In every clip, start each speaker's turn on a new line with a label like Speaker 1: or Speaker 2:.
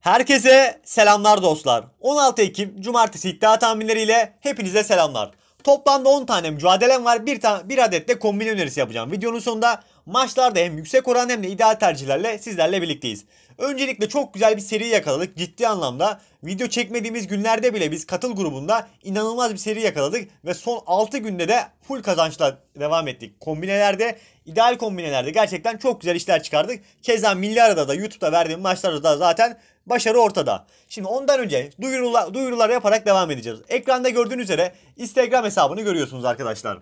Speaker 1: Herkese selamlar dostlar. 16 Ekim Cumartesi iddia tahminleriyle hepinize selamlar. Toplamda 10 tane mücadelem var. Bir, tane, bir adet de kombin önerisi yapacağım. Videonun sonunda maçlarda hem yüksek oran hem de ideal tercihlerle sizlerle birlikteyiz. Öncelikle çok güzel bir seri yakaladık. Ciddi anlamda video çekmediğimiz günlerde bile biz katıl grubunda inanılmaz bir seri yakaladık. Ve son 6 günde de full kazançla devam ettik. Kombinelerde, ideal kombinelerde gerçekten çok güzel işler çıkardık. Keza milli arada da YouTube'da verdiğim maçlarda da zaten Başarı ortada. Şimdi ondan önce duyurular, duyurular yaparak devam edeceğiz. Ekranda gördüğünüz üzere Instagram hesabını görüyorsunuz arkadaşlar.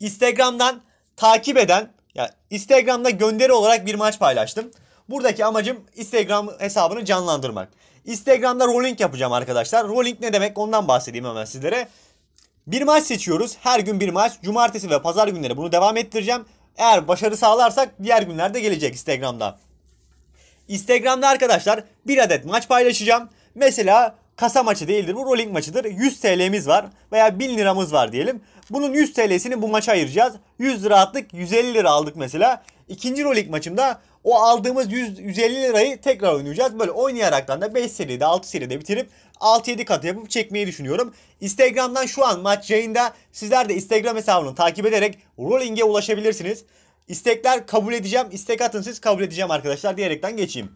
Speaker 1: Instagram'dan takip eden, ya Instagram'da gönderi olarak bir maç paylaştım. Buradaki amacım Instagram hesabını canlandırmak. Instagram'da rolling yapacağım arkadaşlar. Rolling ne demek ondan bahsedeyim hemen sizlere. Bir maç seçiyoruz. Her gün bir maç. Cumartesi ve pazar günleri bunu devam ettireceğim. Eğer başarı sağlarsak diğer günlerde gelecek Instagram'da. Instagram'da arkadaşlar bir adet maç paylaşacağım. Mesela kasa maçı değildir bu rolling maçıdır. 100 TL'miz var veya 1000 liramız var diyelim. Bunun 100 TL'sini bu maça ayıracağız. 100 lira attık 150 lira aldık mesela. İkinci rolling maçımda o aldığımız 100, 150 lirayı tekrar oynayacağız. Böyle oynayaraktan da 5 seride 6 seride bitirip 6-7 katı yapıp çekmeyi düşünüyorum. Instagram'dan şu an maç yayında. Sizler de Instagram hesabını takip ederek rolling'e ulaşabilirsiniz. İstekler kabul edeceğim. İstek atın siz kabul edeceğim arkadaşlar diyerekten geçeyim.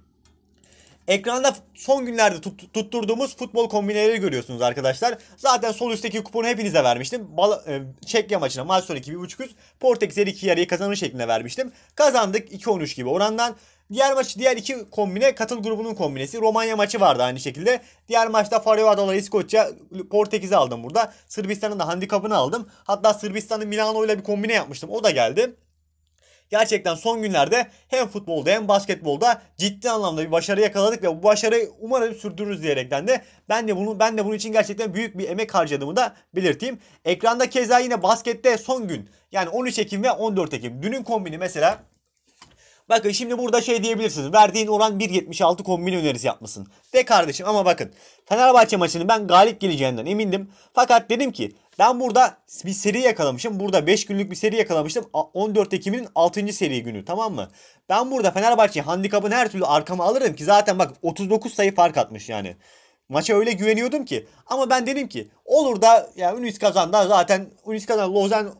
Speaker 1: Ekranda son günlerde tut, tutturduğumuz futbol kombineleri görüyorsunuz arkadaşlar. Zaten sol üstteki kuponu hepinize vermiştim. Bal e, Çekya maçına maç sonu 2.500. Portekiz her iki yarıyı kazanır şeklinde vermiştim. Kazandık 2.13 gibi orandan. Diğer maç diğer iki kombine katıl grubunun kombinesi. Romanya maçı vardı aynı şekilde. Diğer maçta Faro Adaları İskoçya Portekiz'i aldım burada. Sırbistan'ın da handikapını aldım. Hatta Sırbistan'ın Milano ile bir kombine yapmıştım. O da geldi gerçekten son günlerde hem futbolda hem basketbolda ciddi anlamda bir başarı yakaladık ve bu başarıyı umarım sürdürürüz diyerekten de ben de bunu ben de bunun için gerçekten büyük bir emek harcadığımı da belirteyim. Ekranda keza yine baskette son gün yani 13 Ekim ve 14 Ekim dünün kombini mesela Bakın şimdi burada şey diyebilirsiniz. Verdiğin oran 1.76 kombin önerisi yapmasın De kardeşim ama bakın. Fenerbahçe maçını ben galip geleceğinden emindim. Fakat dedim ki ben burada bir seri yakalamışım. Burada 5 günlük bir seri yakalamıştım. 14 Ekim'in 6. seri günü tamam mı? Ben burada Fenerbahçe handikapın her türlü arkama alırım ki zaten bak 39 sayı fark atmış yani. Maça öyle güveniyordum ki. Ama ben dedim ki olur da ya Ünis Kazan'da zaten Ünis Kazan Lozan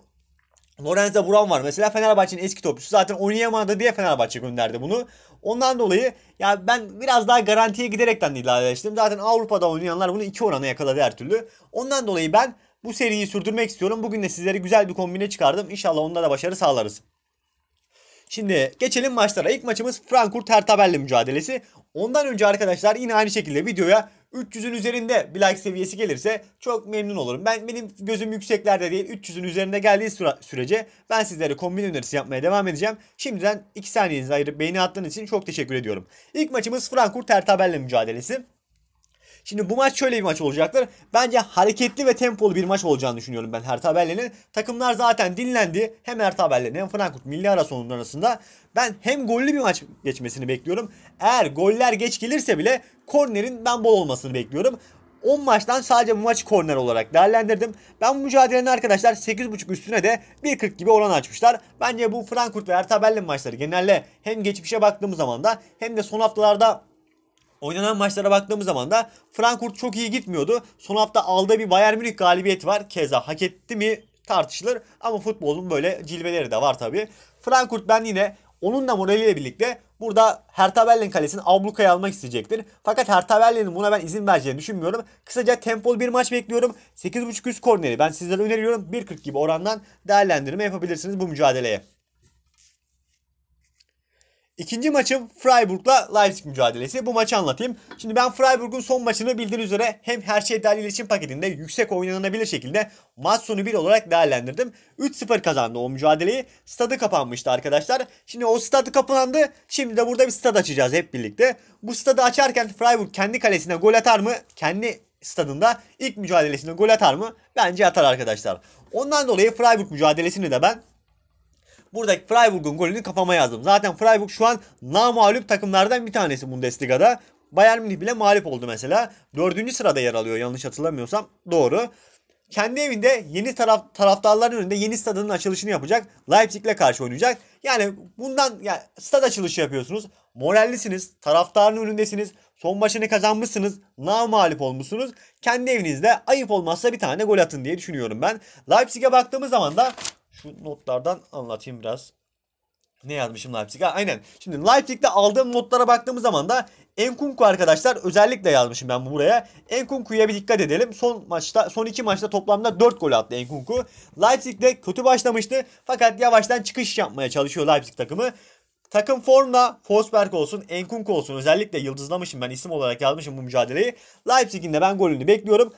Speaker 1: Lorenzo Buran var. Mesela Fenerbahçe'nin eski topçusu zaten oynayamadı diye Fenerbahçe gönderdi bunu. Ondan dolayı ya ben biraz daha garantiye giderekten ilerleştim. Zaten Avrupa'da oynayanlar bunu iki orana yakaladı her türlü. Ondan dolayı ben bu seriyi sürdürmek istiyorum. Bugün de sizlere güzel bir kombine çıkardım. İnşallah onda da başarı sağlarız. Şimdi geçelim maçlara. İlk maçımız Frankfurt Hertabelle mücadelesi. Ondan önce arkadaşlar yine aynı şekilde videoya 300'ün üzerinde bir like seviyesi gelirse çok memnun olurum. Ben benim gözüm yükseklerde değil 300'ün üzerinde geldiği sürece ben sizlere kombin önerisi yapmaya devam edeceğim. Şimdiden 2 saniyenizi ayırıp beğeni attığınız için çok teşekkür ediyorum. İlk maçımız Frankfurt Hertabelle mücadelesi. Şimdi bu maç şöyle bir maç olacaktır. Bence hareketli ve tempolu bir maç olacağını düşünüyorum ben Hertha Berlin'in. Takımlar zaten dinlendi. Hem Hertha Berlin hem Frankfurt milli ara sonunda arasında. Ben hem gollü bir maç geçmesini bekliyorum. Eğer goller geç gelirse bile kornerin ben bol olmasını bekliyorum. 10 maçtan sadece bu maçı korner olarak değerlendirdim. Ben bu mücadelenin arkadaşlar 8.5 üstüne de 1.40 gibi oran açmışlar. Bence bu Frankfurt ve Hertha Berlin maçları genelde hem geçmişe baktığımız zaman da hem de son haftalarda Oynanan maçlara baktığımız zaman da Frankfurt çok iyi gitmiyordu. Son hafta aldığı bir Bayern Münih galibiyeti var. Keza hak etti mi tartışılır ama futbolun böyle cilveleri de var tabii. Frankfurt ben yine onun da moraliyle birlikte burada Hertha Berlin kalesini ablukaya almak isteyecektir. Fakat Hertha Berlin'in buna ben izin vereceğini düşünmüyorum. Kısaca tempolu bir maç bekliyorum. 8.5 üst korneri ben sizlere öneriyorum. 1.40 gibi orandan değerlendirme yapabilirsiniz bu mücadeleye. İkinci maçım Freiburg'la Leipzig mücadelesi. Bu maçı anlatayım. Şimdi ben Freiburg'un son maçını bildiğiniz üzere hem her şey dahil iletişim paketinde yüksek oynanabilir şekilde maç sonu 1 olarak değerlendirdim. 3-0 kazandı o mücadeleyi. Stadı kapanmıştı arkadaşlar. Şimdi o stadı kapandı. Şimdi de burada bir stad açacağız hep birlikte. Bu stadı açarken Freiburg kendi kalesine gol atar mı? Kendi stadında ilk mücadelesinde gol atar mı? Bence atar arkadaşlar. Ondan dolayı Freiburg mücadelesini de ben buradaki Freiburg'un golünü kafama yazdım. Zaten Freiburg şu an namalüp takımlardan bir tanesi Bundesliga'da. Bayern Münih bile mağlup oldu mesela. Dördüncü sırada yer alıyor yanlış hatırlamıyorsam. Doğru. Kendi evinde yeni taraf, taraftarların önünde yeni stadının açılışını yapacak. Leipzig'le karşı oynayacak. Yani bundan yani stad açılışı yapıyorsunuz. Morallisiniz. Taraftarın önündesiniz. Son maçını kazanmışsınız. Namalip olmuşsunuz. Kendi evinizde ayıp olmazsa bir tane gol atın diye düşünüyorum ben. Leipzig'e baktığımız zaman da şu notlardan anlatayım biraz. Ne yazmışım Leipzig'e? Aynen. Şimdi Leipzig'te aldığım notlara baktığımız zaman da Enkunku arkadaşlar özellikle yazmışım ben buraya. Enkunku'ya bir dikkat edelim. Son maçta son iki maçta toplamda 4 gol attı Enkunku. Leipzig'de kötü başlamıştı fakat yavaştan çıkış yapmaya çalışıyor Leipzig takımı. Takım formda Fosberg olsun, Enkunku olsun özellikle yıldızlamışım ben isim olarak yazmışım bu mücadeleyi. Leipzig'in de ben golünü bekliyorum.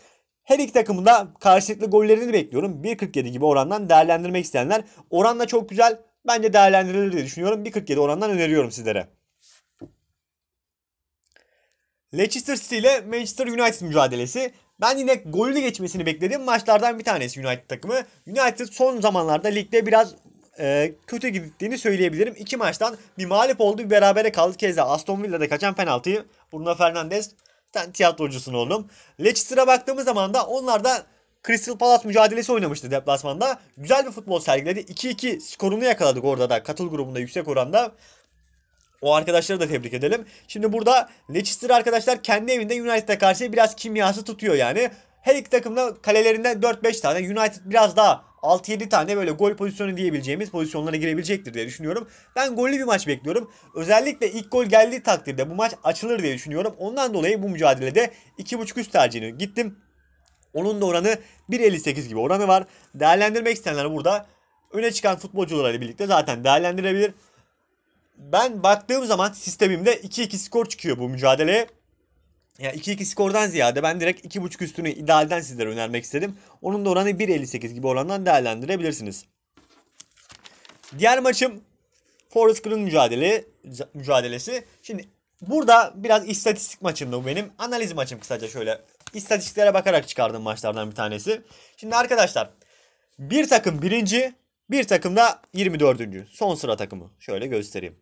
Speaker 1: Her iki takımın da karşılıklı gollerini bekliyorum. 1.47 gibi orandan değerlendirmek isteyenler oranla çok güzel. Bence değerlendirilir diye düşünüyorum. 1.47 orandan öneriyorum sizlere. Leicester City ile Manchester United mücadelesi. Ben yine golü geçmesini beklediğim maçlardan bir tanesi United takımı. United son zamanlarda ligde biraz e, kötü gittiğini söyleyebilirim. İki maçtan bir mağlup oldu bir berabere kaldı. Keza Aston Villa'da kaçan penaltıyı Bruno Fernandes sen tiyatrocusun oğlum. Leicester'a baktığımız zaman da onlar da Crystal Palace mücadelesi oynamıştı deplasmanda. Güzel bir futbol sergiledi. 2-2 skorunu yakaladık orada da katıl grubunda yüksek oranda. O arkadaşları da tebrik edelim. Şimdi burada Leicester arkadaşlar kendi evinde United'e karşı biraz kimyası tutuyor yani. Her iki takımda kalelerinden 4-5 tane. United biraz daha 6-7 tane böyle gol pozisyonu diyebileceğimiz pozisyonlara girebilecektir diye düşünüyorum. Ben gollü bir maç bekliyorum. Özellikle ilk gol geldiği takdirde bu maç açılır diye düşünüyorum. Ondan dolayı bu mücadelede 2.5 üst tercihini gittim. Onun da oranı 1.58 gibi oranı var. Değerlendirmek isteyenler burada öne çıkan futbolcularla birlikte zaten değerlendirebilir. Ben baktığım zaman sistemimde 2-2 skor çıkıyor bu mücadeleye. Ya 2-2 skordan ziyade ben direkt 2.5 üstünü idealden sizlere önermek istedim. Onun da oranı 1.58 gibi orandan değerlendirebilirsiniz. Diğer maçım Forest Green mücadele, mücadelesi. Şimdi burada biraz istatistik maçımdı bu benim. Analiz maçım kısaca şöyle. İstatistiklere bakarak çıkardığım maçlardan bir tanesi. Şimdi arkadaşlar bir takım birinci, bir takım da 24. Son sıra takımı. Şöyle göstereyim.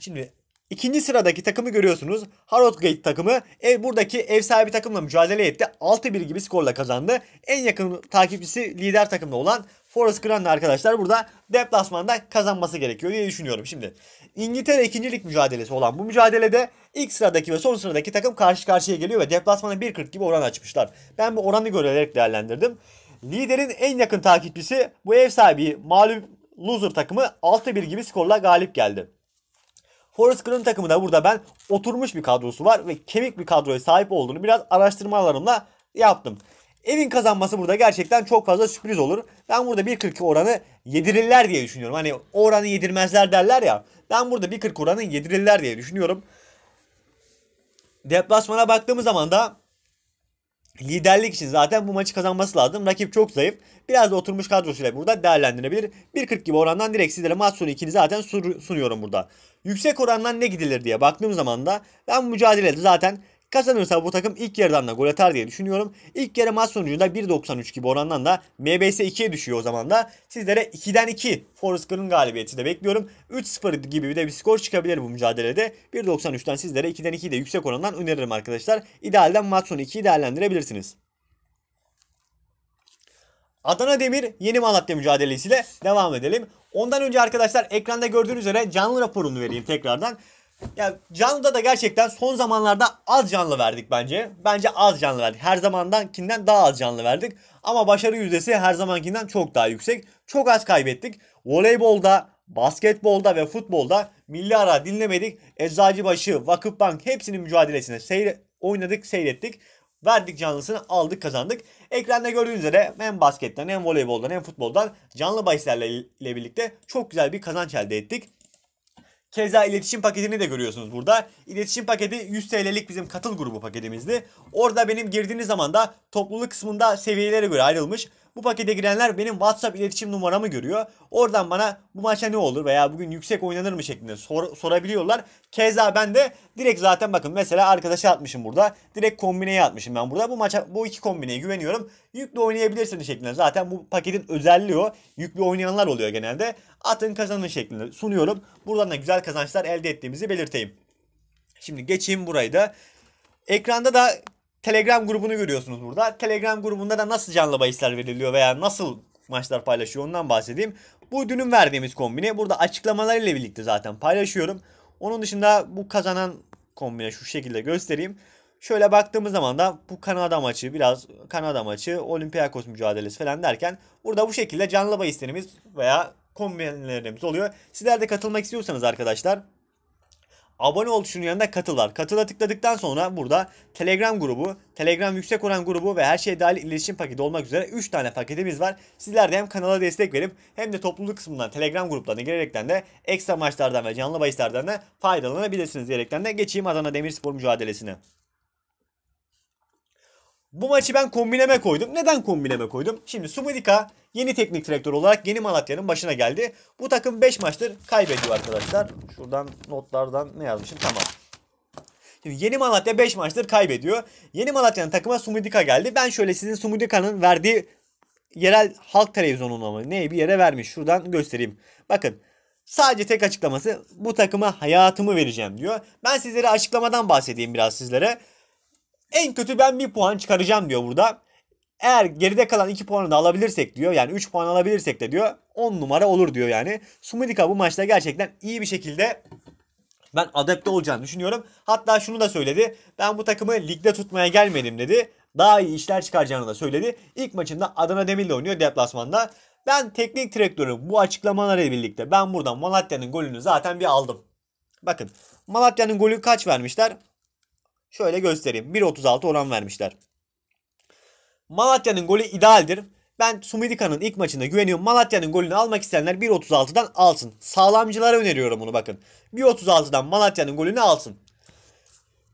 Speaker 1: Şimdi İkinci sıradaki takımı görüyorsunuz. Harrogate takımı ev, buradaki ev sahibi takımla mücadele etti. 6-1 gibi skorla kazandı. En yakın takipçisi lider takımda olan Forest Grand'la arkadaşlar burada deplasmanda kazanması gerekiyor diye düşünüyorum. Şimdi İngiltere ikincilik mücadelesi olan bu mücadelede ilk sıradaki ve son sıradaki takım karşı karşıya geliyor ve deplasmana 1.40 gibi oran açmışlar. Ben bu oranı görerek değerlendirdim. Liderin en yakın takipçisi bu ev sahibi malum loser takımı 6-1 gibi skorla galip geldi. Forest Green takımı da burada ben oturmuş bir kadrosu var ve kemik bir kadroya sahip olduğunu biraz araştırmalarımla yaptım. Evin kazanması burada gerçekten çok fazla sürpriz olur. Ben burada 1.42 oranı yedirirler diye düşünüyorum. Hani oranı yedirmezler derler ya. Ben burada 1.40 oranı yedirirler diye düşünüyorum. Deplasmana baktığımız zaman da liderlik için zaten bu maçı kazanması lazım. Rakip çok zayıf. Biraz da oturmuş kadrosuyla burada değerlendirebilir. 1.40 gibi orandan direkt sizlere maç sonu ikini zaten sunuyorum burada. Yüksek orandan ne gidilir diye baktığım zaman da ben mücadelede zaten Kazanırsa bu takım ilk yarıdan da gol atar diye düşünüyorum. İlk yarı maç sonucunda 1.93 gibi orandan da MBS 2'ye düşüyor o zaman da. Sizlere 2'den 2 Forrest Green galibiyeti de bekliyorum. 3-0 gibi bir de bir skor çıkabilir bu mücadelede. 1.93'ten sizlere 2'den 2 de yüksek orandan öneririm arkadaşlar. İdealden maç sonu 2'yi değerlendirebilirsiniz. Adana Demir yeni Malatya mücadelesiyle devam edelim. Ondan önce arkadaşlar ekranda gördüğünüz üzere canlı raporunu vereyim tekrardan. Ya canlıda da gerçekten son zamanlarda az canlı verdik bence. Bence az canlı verdik. Her zamandankinden daha az canlı verdik. Ama başarı yüzdesi her zamankinden çok daha yüksek. Çok az kaybettik. Voleybolda, basketbolda ve futbolda milli ara dinlemedik. Eczacıbaşı, Vakıfbank hepsinin mücadelesini seyre oynadık, seyrettik. Verdik canlısını aldık kazandık. Ekranda gördüğünüz üzere hem basketten hem voleyboldan hem futboldan canlı bahislerle birlikte çok güzel bir kazanç elde ettik. Keza iletişim paketini de görüyorsunuz burada. İletişim paketi 100 TL'lik bizim katıl grubu paketimizdi. Orada benim girdiğiniz zaman da topluluk kısmında seviyelere göre ayrılmış bu pakete girenler benim WhatsApp iletişim numaramı görüyor. Oradan bana bu maça ne olur veya bugün yüksek oynanır mı şeklinde sor sorabiliyorlar. Keza ben de direkt zaten bakın mesela arkadaşa atmışım burada. Direkt kombineye atmışım ben burada. Bu maça bu iki kombineye güveniyorum. Yüklü oynayabilirsiniz şeklinde. Zaten bu paketin özelliği o. Yüklü oynayanlar oluyor genelde. Atın kazanın şeklinde sunuyorum. Buradan da güzel kazançlar elde ettiğimizi belirteyim. Şimdi geçeyim burayı da. Ekranda da Telegram grubunu görüyorsunuz burada. Telegram grubunda da nasıl canlı bahisler veriliyor veya nasıl maçlar paylaşıyor ondan bahsedeyim. Bu dünün verdiğimiz kombini burada açıklamalarıyla birlikte zaten paylaşıyorum. Onun dışında bu kazanan kombine şu şekilde göstereyim. Şöyle baktığımız zaman da bu Kanada maçı biraz Kanada maçı Olympiakos mücadelesi falan derken burada bu şekilde canlı bahislerimiz veya kombinlerimiz oluyor. Sizler de katılmak istiyorsanız arkadaşlar abone ol tuşunun yanında katıl var. Katıla tıkladıktan sonra burada Telegram grubu, Telegram yüksek oran grubu ve her şeye dahil iletişim paketi olmak üzere 3 tane paketimiz var. Sizler de hem kanala destek verip hem de topluluk kısmından Telegram gruplarına girerekten de ekstra maçlardan ve canlı bahislerden de faydalanabilirsiniz diyerekten de geçeyim Adana Demirspor mücadelesine. Bu maçı ben kombineme koydum. Neden kombineme koydum? Şimdi Sumudika yeni teknik direktör olarak yeni Malatya'nın başına geldi. Bu takım 5 maçtır kaybediyor arkadaşlar. Şuradan notlardan ne yazmışım? Tamam. Şimdi Yeni Malatya 5 maçtır kaybediyor. Yeni Malatya'nın takıma Sumudika geldi. Ben şöyle sizin Sumudika'nın verdiği yerel halk televizyonuna mı ne bir yere vermiş. Şuradan göstereyim. Bakın sadece tek açıklaması bu takıma hayatımı vereceğim diyor. Ben sizlere açıklamadan bahsedeyim biraz sizlere. En kötü ben bir puan çıkaracağım diyor burada. Eğer geride kalan 2 puanı da alabilirsek diyor yani 3 puan alabilirsek de diyor 10 numara olur diyor yani. Sumidika bu maçta gerçekten iyi bir şekilde ben adapte olacağını düşünüyorum. Hatta şunu da söyledi. Ben bu takımı ligde tutmaya gelmedim dedi. Daha iyi işler çıkaracağını da söyledi. İlk maçında Adana Demir'le oynuyor deplasmanda. Ben teknik direktörü bu açıklamalarıyla birlikte ben buradan Malatya'nın golünü zaten bir aldım. Bakın Malatya'nın golü kaç vermişler? Şöyle göstereyim. 1.36 oran vermişler. Malatya'nın golü idealdir. Ben Sumidika'nın ilk maçında güveniyorum. Malatya'nın golünü almak isteyenler 1.36'dan alsın. Sağlamcılara öneriyorum bunu bakın. 1.36'dan Malatya'nın golünü alsın.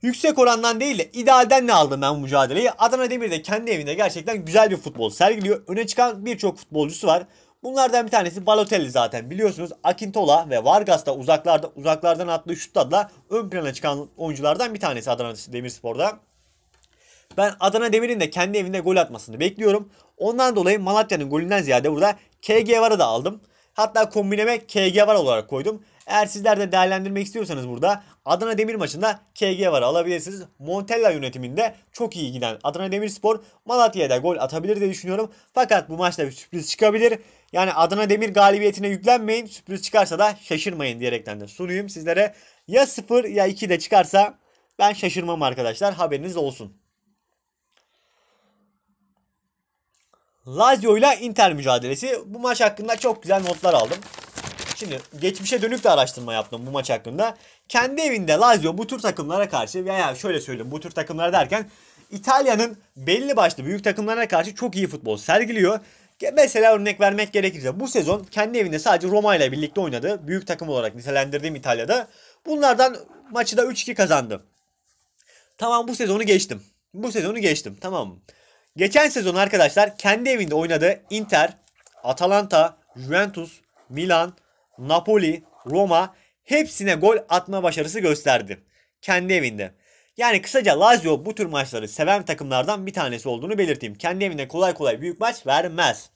Speaker 1: Yüksek orandan değil de idealden ne aldım ben bu mücadeleyi? Adana Demir de kendi evinde gerçekten güzel bir futbol sergiliyor. Öne çıkan birçok futbolcusu var. Bunlardan bir tanesi Balotelli zaten biliyorsunuz. Akintola ve Vargas da uzaklarda, uzaklardan attığı şutlarla ön plana çıkan oyunculardan bir tanesi Adana Demirspor'da. Ben Adana Demir'in de kendi evinde gol atmasını bekliyorum. Ondan dolayı Malatya'nın golünden ziyade burada KG Var'ı da aldım. Hatta kombineme KG Var olarak koydum. Eğer sizler de değerlendirmek istiyorsanız burada Adana Demir maçında KG varı alabilirsiniz. Montella yönetiminde çok iyi giden Adana Demirspor Malatya'da gol atabilir diye düşünüyorum. Fakat bu maçta bir sürpriz çıkabilir. Yani Adana Demir galibiyetine yüklenmeyin. Sürpriz çıkarsa da şaşırmayın diyerekten de sunayım sizlere. Ya 0 ya 2 de çıkarsa ben şaşırmam arkadaşlar. Haberiniz olsun. Lazio ile Inter mücadelesi. Bu maç hakkında çok güzel notlar aldım. Şimdi geçmişe dönük de araştırma yaptım bu maç hakkında. Kendi evinde Lazio bu tür takımlara karşı veya şöyle söyleyeyim bu tür takımlara derken İtalya'nın belli başlı büyük takımlarına karşı çok iyi futbol sergiliyor Mesela örnek vermek gerekirse bu sezon kendi evinde sadece Roma ile birlikte oynadı. Büyük takım olarak nitelendirdiğim İtalya'da. Bunlardan maçı da 3-2 kazandı. Tamam bu sezonu geçtim. Bu sezonu geçtim tamam mı? Geçen sezon arkadaşlar kendi evinde oynadı. Inter, Atalanta, Juventus, Milan, Napoli, Roma hepsine gol atma başarısı gösterdi. Kendi evinde. Yani kısaca Lazio bu tür maçları seven takımlardan bir tanesi olduğunu belirteyim. Kendi evinde kolay kolay büyük maç vermez.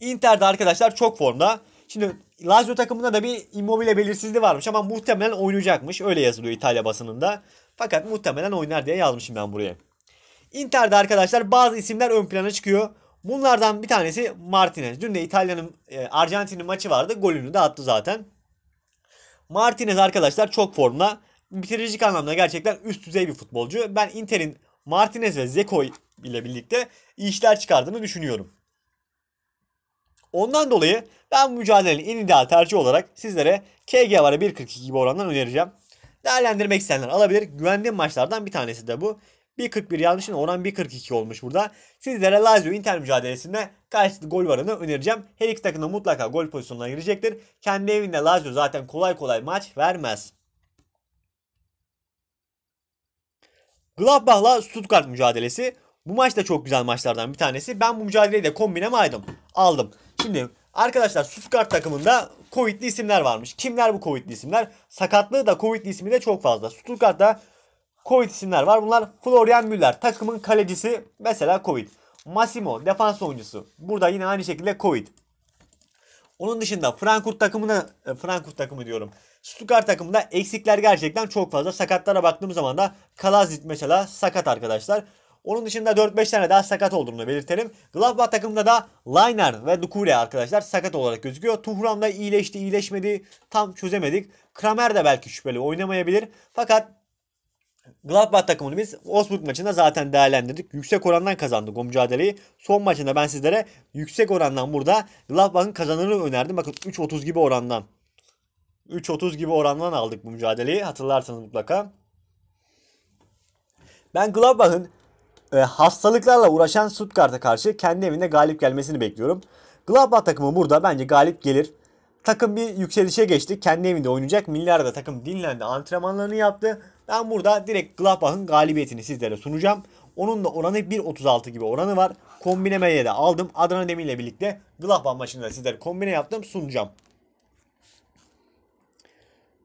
Speaker 1: Inter'de arkadaşlar çok formda. Şimdi Lazio takımında da bir immobile belirsizliği varmış ama muhtemelen oynayacakmış. Öyle yazılıyor İtalya basınında. Fakat muhtemelen oynar diye yazmışım ben buraya. Inter'de arkadaşlar bazı isimler ön plana çıkıyor. Bunlardan bir tanesi Martinez. Dün de İtalya'nın e, Arjantin'in maçı vardı. Golünü de attı zaten. Martinez arkadaşlar çok formda bitiricilik anlamda gerçekten üst düzey bir futbolcu. Ben Inter'in Martinez ve Zeko ile birlikte iyi işler çıkardığını düşünüyorum. Ondan dolayı ben bu mücadelenin en ideal tercih olarak sizlere KG var 1.42 gibi orandan önereceğim. Değerlendirmek isteyenler alabilir. Güvendiğim maçlardan bir tanesi de bu. 1.41 yanlışın oran 1.42 olmuş burada. Sizlere Lazio Inter mücadelesinde karşılıklı gol varını önereceğim. Her iki takım da mutlaka gol pozisyonuna girecektir. Kendi evinde Lazio zaten kolay kolay maç vermez. Gladbach'la Stuttgart mücadelesi. Bu maç da çok güzel maçlardan bir tanesi. Ben bu mücadeleyi de kombineme aydım. Aldım. Şimdi arkadaşlar Stuttgart takımında Covid'li isimler varmış. Kimler bu Covid'li isimler? Sakatlığı da Covid'li ismi de çok fazla. Stuttgart'ta Covid isimler var. Bunlar Florian Müller takımın kalecisi mesela Covid. Massimo defans oyuncusu. Burada yine aynı şekilde Covid. Onun dışında Frankfurt takımına e, Frankfurt takımı diyorum. Stuttgart takımında eksikler gerçekten çok fazla. Sakatlara baktığım zaman da Kalazit mesela sakat arkadaşlar. Onun dışında 4-5 tane daha sakat olduğunu belirtelim. Gladbach takımında da Liner ve Dukure arkadaşlar sakat olarak gözüküyor. Tuhram da iyileşti iyileşmedi tam çözemedik. Kramer de belki şüpheli oynamayabilir. Fakat Gladbach takımını biz Wolfsburg maçında zaten değerlendirdik. Yüksek orandan kazandık o mücadeleyi. Son maçında ben sizlere yüksek orandan burada Gladbach'ın kazanırını önerdim. Bakın 3.30 gibi orandan. 3.30 gibi orandan aldık bu mücadeleyi. Hatırlarsanız mutlaka. Ben Gladbach'ın e, hastalıklarla uğraşan Stuttgart'a karşı kendi evinde galip gelmesini bekliyorum. Gladbach takımı burada bence galip gelir. Takım bir yükselişe geçti. Kendi evinde oynayacak. Miller'da takım dinlendi. Antrenmanlarını yaptı. Ben burada direkt Gladbach'ın galibiyetini sizlere sunacağım. Onun da oranı 1.36 gibi oranı var. Kombinemeye de aldım. Adana Demir ile birlikte Gladbach maçında da sizlere kombine yaptım sunacağım.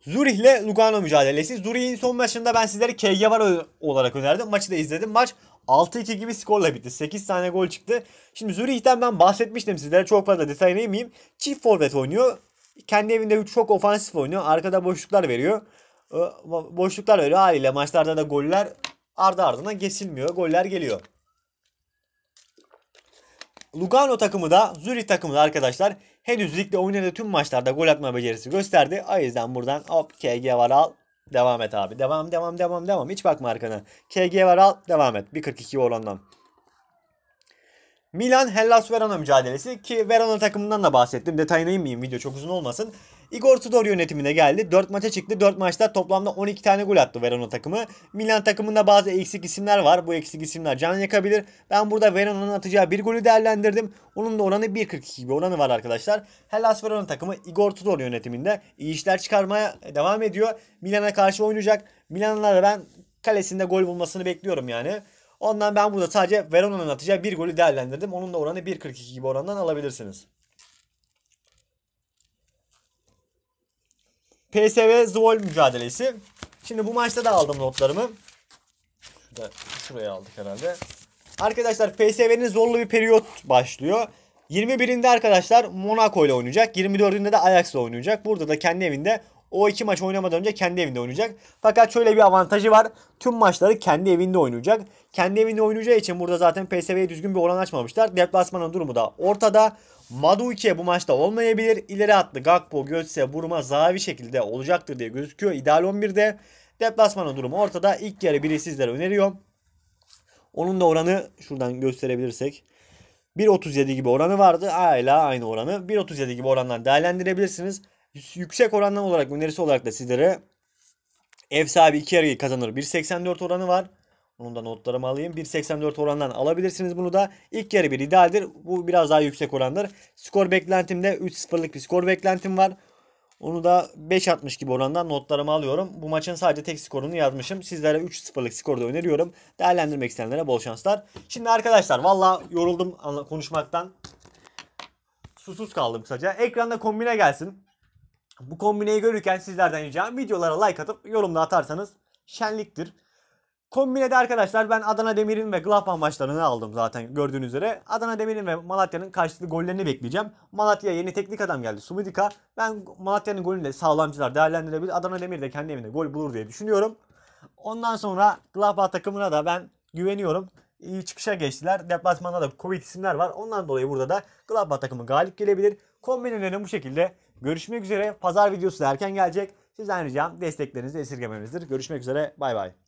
Speaker 1: Zurih ile Lugano mücadelesi. Zurih'in son maçında ben sizlere var olarak önerdim. Maçı da izledim. Maç 6-2 gibi skorla bitti. 8 tane gol çıktı. Şimdi Zürih'ten ben bahsetmiştim sizlere. Çok fazla detayına inmeyeyim. Çift forvet oynuyor. Kendi evinde çok ofansif oynuyor. Arkada boşluklar veriyor. Ee, boşluklar veriyor. Haliyle maçlarda da goller ardı ardına kesilmiyor. Goller geliyor. Lugano takımı da Zurich takımı da arkadaşlar Henüz ligde oynadığı tüm maçlarda gol atma becerisi gösterdi. O yüzden buradan hop KG var al. Devam et abi. Devam devam devam devam. Hiç bakma arkana. KG var al. Devam et. 1.42 orandan. Milan Hellas Verona mücadelesi ki Verona takımından da bahsettim. Detayına inmeyeyim video çok uzun olmasın. Igor Tudor yönetimine geldi. 4 maça çıktı. 4 maçta toplamda 12 tane gol attı Verona takımı. Milan takımında bazı eksik isimler var. Bu eksik isimler can yakabilir. Ben burada Verona'nın atacağı bir golü değerlendirdim. Onun da oranı 1.42 gibi oranı var arkadaşlar. Hellas Verona takımı Igor Tudor yönetiminde iyi işler çıkarmaya devam ediyor. Milan'a karşı oynayacak. Milan'la da ben kalesinde gol bulmasını bekliyorum yani. Ondan ben burada sadece Verona'nın atacağı bir golü değerlendirdim. Onun da oranı 1.42 gibi orandan alabilirsiniz. PSV Zvol mücadelesi. Şimdi bu maçta da aldım notlarımı. Şurada, şuraya aldık herhalde. Arkadaşlar PSV'nin zorlu bir periyot başlıyor. 21'inde arkadaşlar Monaco ile oynayacak. 24'ünde de Ajax ile oynayacak. Burada da kendi evinde o iki maç oynamadan önce kendi evinde oynayacak. Fakat şöyle bir avantajı var. Tüm maçları kendi evinde oynayacak. Kendi evinde oynayacağı için burada zaten PSV'ye düzgün bir oran açmamışlar. Deplasmanın durumu da ortada. Maduike bu maçta olmayabilir. İleri attı Gakpo, Götze, Buruma, zavi şekilde olacaktır diye gözüküyor. İdeal 11'de. Deplasmanın durumu ortada. İlk yarı biri sizlere öneriyorum. Onun da oranı şuradan gösterebilirsek. 1.37 gibi oranı vardı. Hala aynı oranı. 1.37 gibi orandan değerlendirebilirsiniz. Yüksek orandan olarak önerisi olarak da sizlere ev sahibi 2 yarıyı kazanır. 1.84 oranı var. Bunu da notlarımı alayım. 1.84 orandan alabilirsiniz bunu da. İlk yarı bir idealdir. Bu biraz daha yüksek orandır. Skor beklentimde 3-0'lık bir skor beklentim var. Onu da 5.60 gibi orandan notlarımı alıyorum. Bu maçın sadece tek skorunu yazmışım. Sizlere 3-0'lık da öneriyorum. Değerlendirmek isteyenlere bol şanslar. Şimdi arkadaşlar valla yoruldum konuşmaktan. Susuz kaldım kısaca. Ekranda kombine gelsin. Bu kombineyi görürken sizlerden ricam videolara like atıp yorumda atarsanız şenliktir. Kombinede arkadaşlar ben Adana Demir'in ve Gladbach maçlarını aldım zaten gördüğünüz üzere. Adana Demir'in ve Malatya'nın karşılıklı gollerini bekleyeceğim. Malatya yeni teknik adam geldi Sumidika. Ben Malatya'nın golünü de sağlamcılar değerlendirebilir. Adana Demir de kendi evinde gol bulur diye düşünüyorum. Ondan sonra Gladbach takımına da ben güveniyorum. İyi çıkışa geçtiler. Deplasmanda da Covid isimler var. Ondan dolayı burada da Gladbach takımı galip gelebilir. Kombinelerini bu şekilde. Görüşmek üzere. Pazar videosu da erken gelecek. Sizden ricam desteklerinizi esirgemenizdir. Görüşmek üzere. Bay bay.